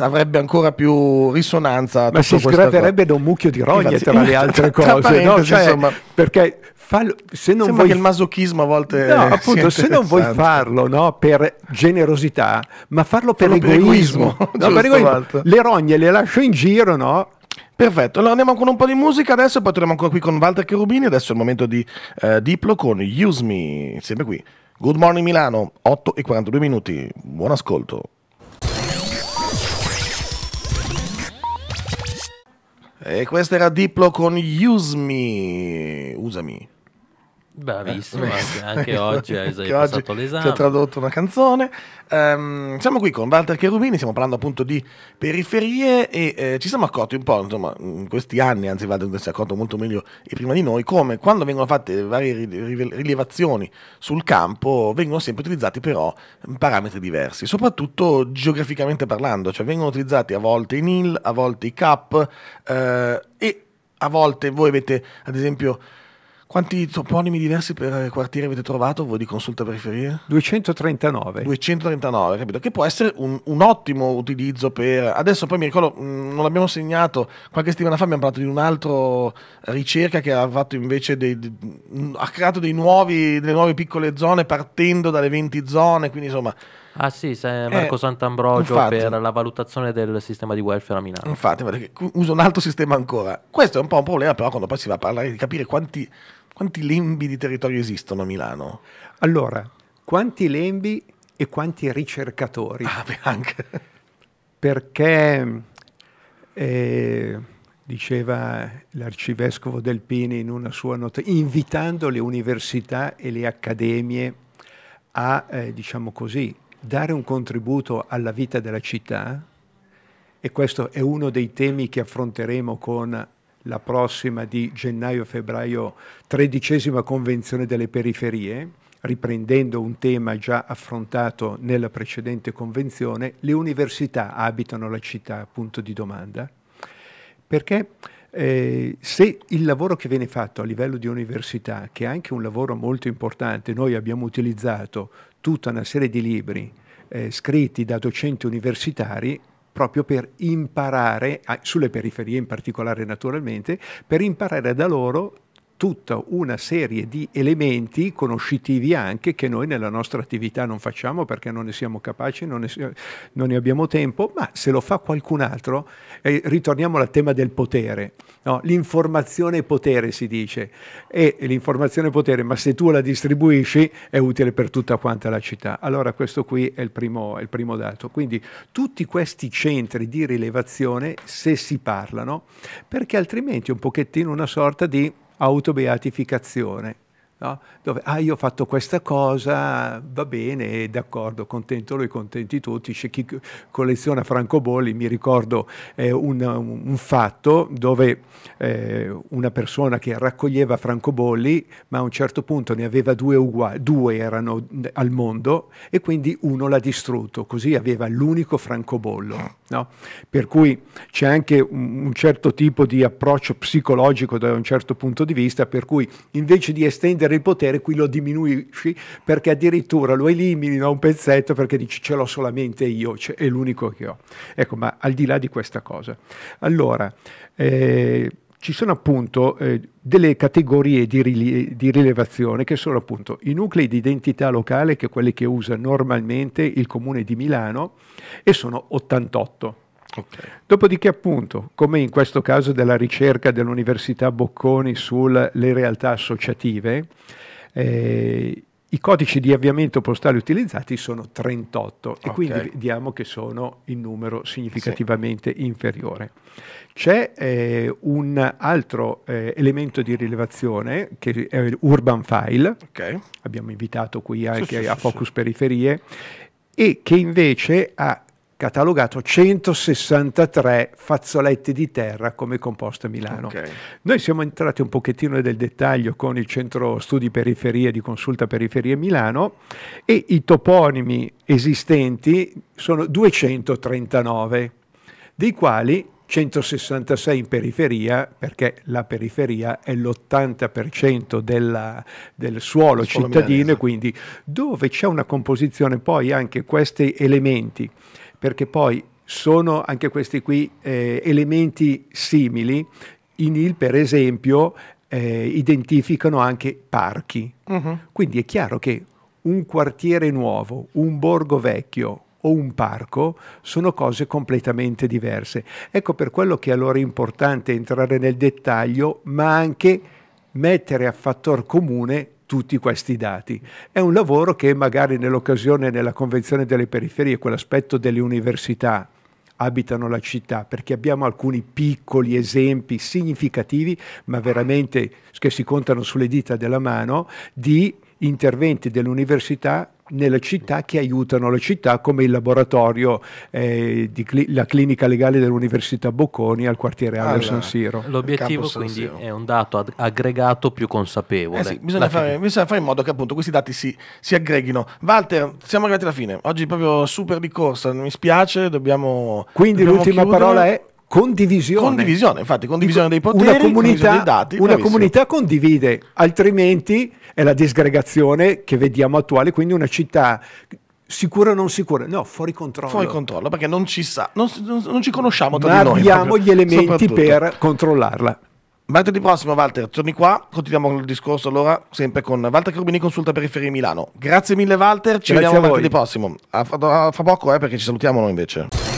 avrebbe ancora più risonanza ma si sgraterebbe da un mucchio di roglie tra le altre cose no? cioè, insomma... perché fallo, se non Sembra vuoi... che il masochismo a volte no, appunto, se non vuoi farlo no, per generosità, ma farlo per Farlo egoismo. Per egoismo. no, per egoismo. Esatto. Le rogne le lascio in giro, no? Perfetto, allora andiamo con un po' di musica adesso, poi torniamo ancora qui con Walter Cherubini, adesso è il momento di eh, Diplo con Use Me, sempre qui. Good Morning Milano, 8 e 42 minuti, buon ascolto. E questo era Diplo con Use Me, usami. Bravissimo, eh, anche, anche oggi hai passato oggi l'esame. Ti ho tradotto una canzone. Um, siamo qui con Walter Cherubini, stiamo parlando appunto di periferie e eh, ci siamo accorti un po', insomma, in questi anni, anzi Walter si è accorto molto meglio e prima di noi, come quando vengono fatte varie rilevazioni sul campo vengono sempre utilizzati però parametri diversi, soprattutto geograficamente parlando, cioè vengono utilizzati a volte i NIL, a volte i CAP eh, e a volte voi avete ad esempio quanti toponimi diversi per eh, quartiere avete trovato voi di consulta periferia? 239. 239, capito? Che può essere un, un ottimo utilizzo per... Adesso poi mi ricordo, mh, mm, non l'abbiamo segnato, qualche settimana fa abbiamo parlato di un'altra ricerca che ha fatto invece dei, di, ha creato nuovi, delle nuove piccole zone partendo dalle 20 zone, quindi insomma Ah sì, eh, Marco eh, Sant'Ambrogio infatti, per la valutazione del sistema di welfare a Milano. Infatti, perché uso un altro sistema ancora. Questo è un po' un problema però quando poi si va a parlare di capire quanti, quanti lembi di territorio esistono a Milano. Allora, quanti lembi e quanti ricercatori? Ah, beh, anche. Perché eh, diceva l'arcivescovo Delpini in una sua nota, invitando le università e le accademie a, eh, diciamo così, dare un contributo alla vita della città, e questo è uno dei temi che affronteremo con la prossima di gennaio-febbraio, tredicesima convenzione delle periferie, riprendendo un tema già affrontato nella precedente convenzione, le università abitano la città, punto di domanda, perché eh, se il lavoro che viene fatto a livello di università, che è anche un lavoro molto importante, noi abbiamo utilizzato tutta una serie di libri eh, scritti da docenti universitari proprio per imparare, sulle periferie in particolare naturalmente, per imparare da loro tutta una serie di elementi conoscitivi anche che noi nella nostra attività non facciamo perché non ne siamo capaci, non ne, non ne abbiamo tempo, ma se lo fa qualcun altro, eh, ritorniamo al tema del potere. No? L'informazione è potere, si dice, e l'informazione è potere, ma se tu la distribuisci è utile per tutta quanta la città. Allora questo qui è il primo, è il primo dato. Quindi tutti questi centri di rilevazione, se si parlano, perché altrimenti è un pochettino una sorta di autobeatificazione. No? Dove, ah, io ho fatto questa cosa, va bene, d'accordo, contento lui, contenti tutti. C'è chi colleziona francobolli, mi ricordo eh, un, un, fatto dove eh, una persona che raccoglieva francobolli, ma a un certo punto ne aveva due uguali, due erano al mondo e quindi uno l'ha distrutto, così aveva l'unico francobollo. No? Per cui c'è anche un, un certo tipo di approccio psicologico da un certo punto di vista, per cui invece di estendere avere il potere, qui lo diminuisci perché addirittura lo elimini da un pezzetto perché dici ce l'ho solamente io, cioè, è l'unico che ho. Ecco, ma al di là di questa cosa. Allora, eh, ci sono appunto eh, delle categorie di, rile di, rilevazione che sono appunto i nuclei di identità locale, che sono quelli che usa normalmente il comune di Milano, e sono 88. Okay. Dopodiché appunto, come in questo caso della ricerca dell'Università Bocconi sulle realtà associative, eh, i codici di avviamento postale utilizzati sono 38 okay. e quindi vediamo che sono in numero significativamente sì. inferiore. C'è eh, un altro eh, elemento di rilevazione che è l'Urban File, okay. abbiamo invitato qui anche sì, sì, a Focus Periferie, e che invece ha catalogato 163 fazzoletti di terra come composta a Milano. Okay. Noi siamo entrati un pochettino nel dettaglio con il Centro Studi Periferie di Consulta Periferie Milano e i toponimi esistenti sono 239, dei quali 166 in periferia, perché la periferia è l'80% del suolo, cittadino, quindi dove c'è una composizione poi anche questi elementi perché poi sono anche questi qui eh, elementi simili. In il, per esempio, eh, identificano anche parchi. Uh-huh. Quindi è chiaro che un quartiere nuovo, un borgo vecchio o un parco sono cose completamente diverse. Ecco per quello che allora è importante entrare nel dettaglio, ma anche mettere a fattor comune tutti questi dati. È un lavoro che magari nell'occasione nella Convenzione delle periferie, quell'aspetto delle università, abitano la città, perché abbiamo alcuni piccoli esempi significativi, ma veramente che si contano sulle dita della mano, di interventi dell'università nelle città che aiutano la città come il laboratorio eh, cli- la clinica legale dell'Università Bocconi al quartiere Ale allora, San Siro. L'obiettivo quindi Siro. è un dato ag- aggregato più consapevole. Eh sì, bisogna, fare, bisogna, fare, in modo che appunto questi dati si, si, aggreghino. Walter, siamo arrivati alla fine. Oggi proprio super di corsa, mi spiace, dobbiamo Quindi dobbiamo l'ultima chiudere. parola è condivisione. Condivisione, infatti, condivisione dei poteri, una comunità, dei dati. Una bravissimo. comunità condivide, altrimenti è la disgregazione che vediamo attuale, quindi una città sicura o non sicura? No, fuori controllo. Fuori controllo, perché non ci sa, non, non, non ci conosciamo tra Ma di noi. abbiamo proprio, gli elementi per controllarla. Martedì prossimo, Walter, torni qua, continuiamo il discorso allora, sempre con Walter Cherubini, consulta periferia Milano. Grazie mille Walter, ci Grazie vediamo martedì prossimo. A, a, fra poco, eh, perché ci salutiamo noi invece.